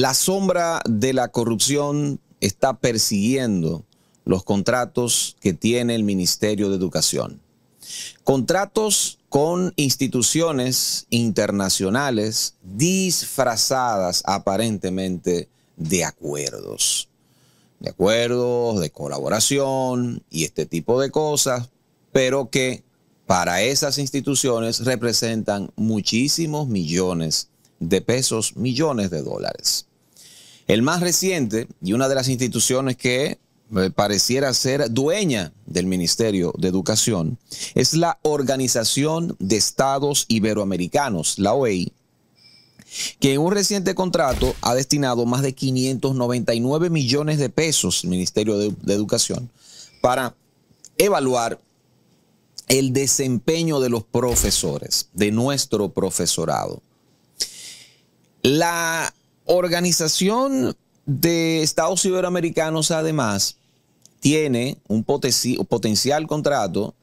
La sombra de la corrupción está persiguiendo los contratos que tiene el Ministerio de Educación. Contratos con instituciones internacionales disfrazadas aparentemente de acuerdos. De acuerdos, de colaboración y este tipo de cosas, pero que para esas instituciones representan muchísimos millones de pesos, millones de dólares. El más reciente y una de las instituciones que eh, pareciera ser dueña del Ministerio de Educación es la Organización de Estados Iberoamericanos, la OEI, que en un reciente contrato ha destinado más de 599 millones de pesos al Ministerio de, Educación para evaluar el desempeño de los profesores, de nuestro profesorado. La Organización de Estados Iberoamericanos, además, tiene un potencial contrato,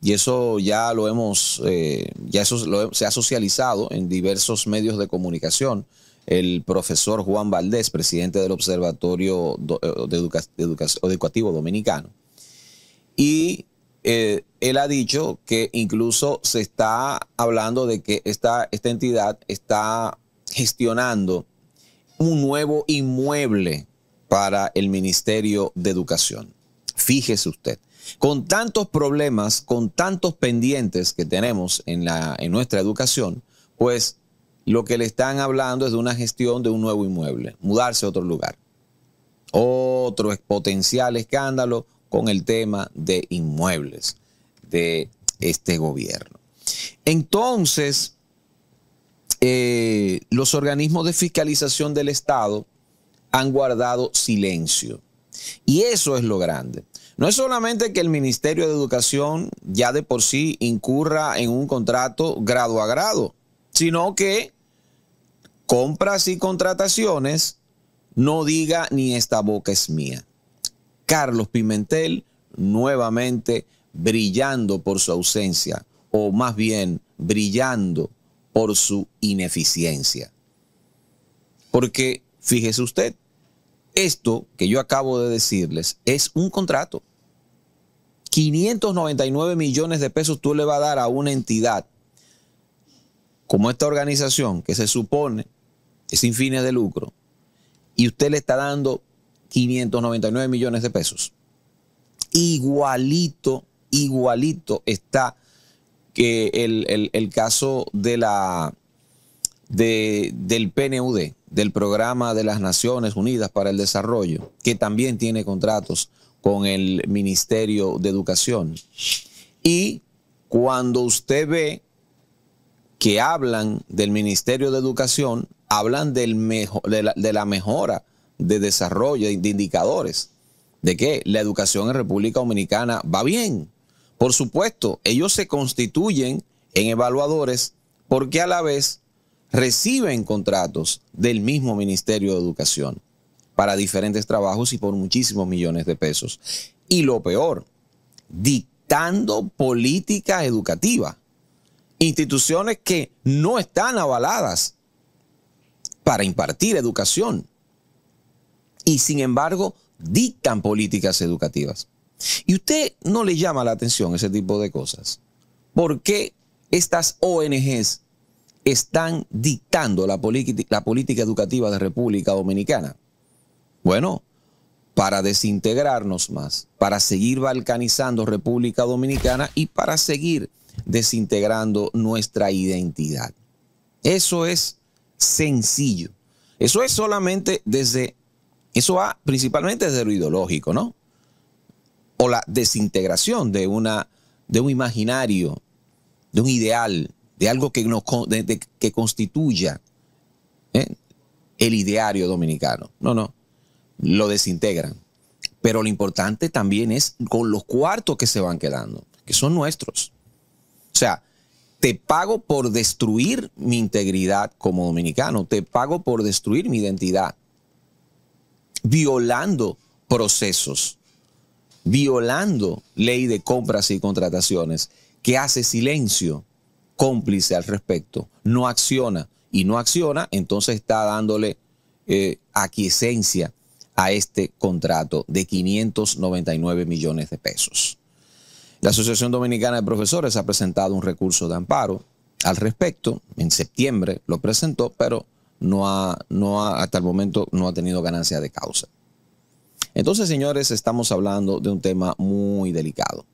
y eso ya lo hemos, eh, ya eso se ha socializado en diversos medios de comunicación. El profesor Juan Valdés, presidente del Observatorio eh, de educación Educativo Dominicano. Y eh, él ha dicho que incluso se está hablando de que esta, esta entidad está gestionando un nuevo inmueble para el Ministerio de Educación. Fíjese usted, con tantos problemas, con tantos pendientes que tenemos en, la, en nuestra educación, pues lo que le están hablando es de una gestión de un nuevo inmueble, mudarse a otro lugar. Otro potencial escándalo con el tema de inmuebles de este gobierno. Entonces, eh, los organismos de fiscalización del Estado han guardado silencio. Y eso es lo grande. No es solamente que el Ministerio de Educación ya de por sí incurra en un contrato grado a grado, sino que compras y contrataciones no diga ni esta boca es mía. Carlos Pimentel nuevamente brillando por su ausencia, o más bien brillando por su ineficiencia. Porque, fíjese usted, esto que yo acabo de decirles es un contrato. 599 millones de pesos tú le vas a dar a una entidad como esta organización que se supone es sin fines de lucro y usted le está dando 599 millones de pesos. Igualito, igualito está que el, caso de la, del PNUD, del Programa de las Naciones Unidas para el Desarrollo, que también tiene contratos con el Ministerio de Educación. Y cuando usted ve que hablan del Ministerio de Educación, hablan del de, la, de, la, mejora de desarrollo, de indicadores, de que la educación en República Dominicana va bien, por supuesto, ellos se constituyen en evaluadores porque a la vez reciben contratos del mismo Ministerio de Educación para diferentes trabajos y por muchísimos millones de pesos. Y lo peor, dictando políticas educativas, Instituciones que no están avaladas para impartir educación. Y sin embargo, dictan políticas educativas. Y usted no le llama la atención ese tipo de cosas. ¿Por qué estas ONGs están dictando la, la política educativa de República Dominicana? Bueno, para desintegrarnos más, para seguir balcanizando República Dominicana y para seguir desintegrando nuestra identidad. Eso es sencillo. Eso es solamente desde, eso va principalmente desde lo ideológico, ¿no? o la desintegración de, una, de un imaginario, de un ideal, de algo que, que constituya ¿eh? el ideario dominicano. No, no, lo desintegran. Pero lo importante también es con los cuartos que se van quedando, que son nuestros. O sea, te pago por destruir mi integridad como dominicano, te pago por destruir mi identidad, violando procesos violando ley de compras y contrataciones, que hace silencio cómplice al respecto, no acciona y no acciona, entonces está dándole eh, aquiescencia a este contrato de 599 millones de pesos. La Asociación Dominicana de Profesores ha presentado un recurso de amparo al respecto. En septiembre lo presentó, pero no no hasta el momento no ha tenido ganancia de causa. Entonces, señores, estamos hablando de un tema muy delicado.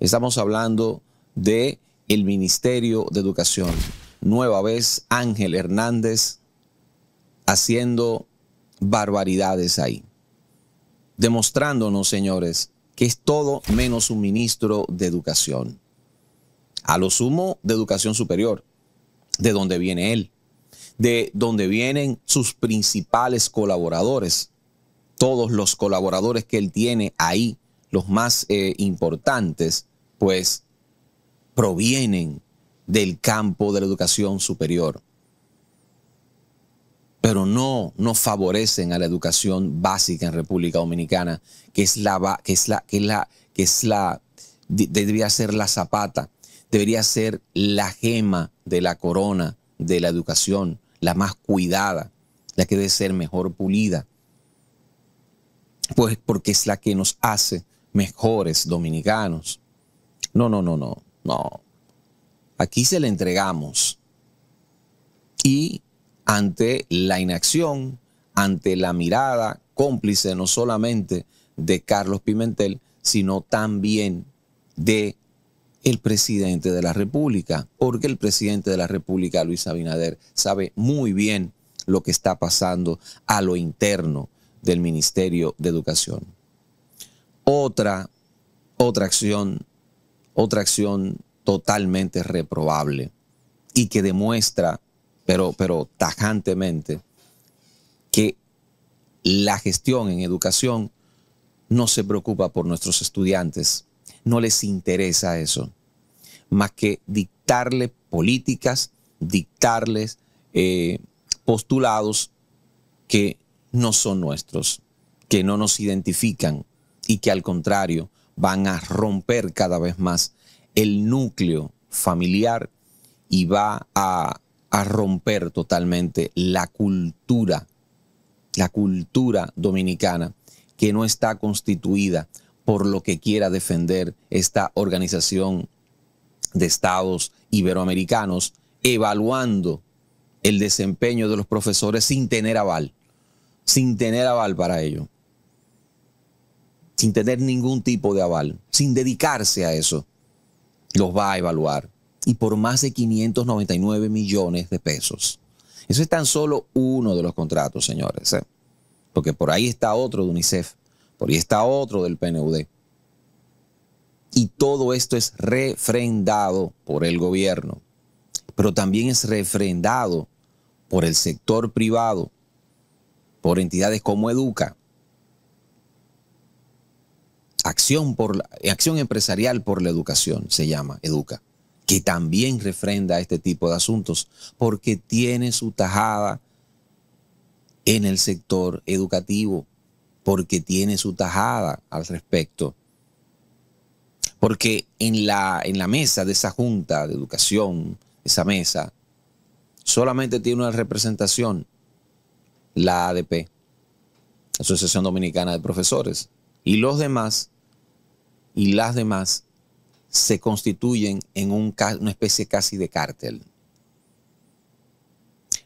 Estamos hablando de el Ministerio de Educación. Nueva vez Ángel Hernández haciendo barbaridades ahí. Demostrándonos, señores, que es todo menos un ministro de educación. A lo sumo de educación superior, de donde viene él, de donde vienen sus principales colaboradores todos los colaboradores que él tiene ahí, los más eh, importantes, pues provienen del campo de la educación superior. Pero no, no favorecen a la educación básica en República Dominicana, que es la, que es la, que es la, que es la, debería ser la zapata, debería ser la gema de la corona de la educación, la más cuidada, la que debe ser mejor pulida pues porque es la que nos hace mejores dominicanos. No, no, no, no, no. Aquí se le entregamos. Y ante la inacción, ante la mirada cómplice no solamente de Carlos Pimentel, sino también de el presidente de la República, porque el presidente de la República, Luis Abinader, sabe muy bien lo que está pasando a lo interno del Ministerio de Educación. Otra, otra acción, otra acción totalmente reprobable y que demuestra, pero, pero tajantemente, que la gestión en educación no se preocupa por nuestros estudiantes, no les interesa eso, más que dictarle políticas, dictarles eh, postulados que no son nuestros, que no nos identifican y que al contrario van a romper cada vez más el núcleo familiar y va a, a romper totalmente la cultura, la cultura dominicana que no está constituida por lo que quiera defender esta organización de estados iberoamericanos, evaluando el desempeño de los profesores sin tener aval sin tener aval para ello, sin tener ningún tipo de aval, sin dedicarse a eso, los va a evaluar. Y por más de 599 millones de pesos. Eso es tan solo uno de los contratos, señores. ¿eh? Porque por ahí está otro de UNICEF, por ahí está otro del PNUD. Y todo esto es refrendado por el gobierno, pero también es refrendado por el sector privado, por entidades como Educa, Acción, por Acción Empresarial por la Educación, se llama Educa, que también refrenda este tipo de asuntos porque tiene su tajada en el sector educativo, porque tiene su tajada al respecto. Porque en la, en la mesa de esa junta de educación, esa mesa, solamente tiene una representación la ADP, Asociación Dominicana de Profesores, y los demás y las demás se constituyen en una especie casi de cártel.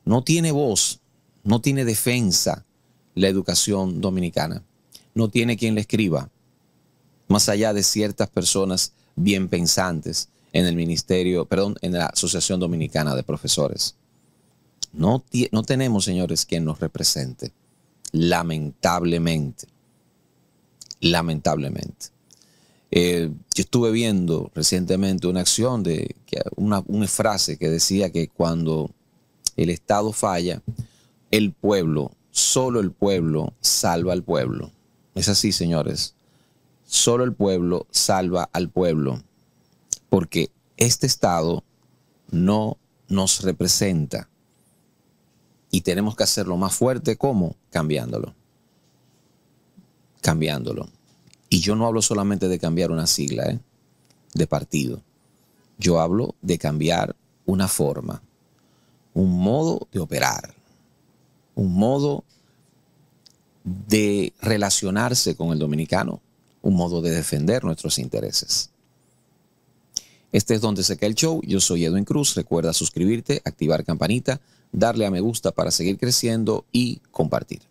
No tiene voz, no tiene defensa la educación dominicana, no tiene quien le escriba, más allá de ciertas personas bien pensantes en el ministerio, perdón, en la Asociación Dominicana de Profesores. No, tenemos, señores, quien nos represente. Lamentablemente. Lamentablemente. Eh, yo estuve viendo recientemente una acción de una, frase que decía que cuando el Estado falla, el pueblo, solo el pueblo, salva al pueblo. Es así, señores. Solo el pueblo salva al pueblo. Porque este Estado no nos representa. Y tenemos que hacerlo más fuerte, ¿cómo? Cambiándolo. Cambiándolo. Y yo no hablo solamente de cambiar una sigla ¿eh? de partido. Yo hablo de cambiar una forma, un modo de operar, un modo de relacionarse con el dominicano, un modo de defender nuestros intereses. Este es donde se cae el show. Yo soy Edwin Cruz. Recuerda suscribirte, activar campanita darle a me gusta para seguir creciendo y compartir.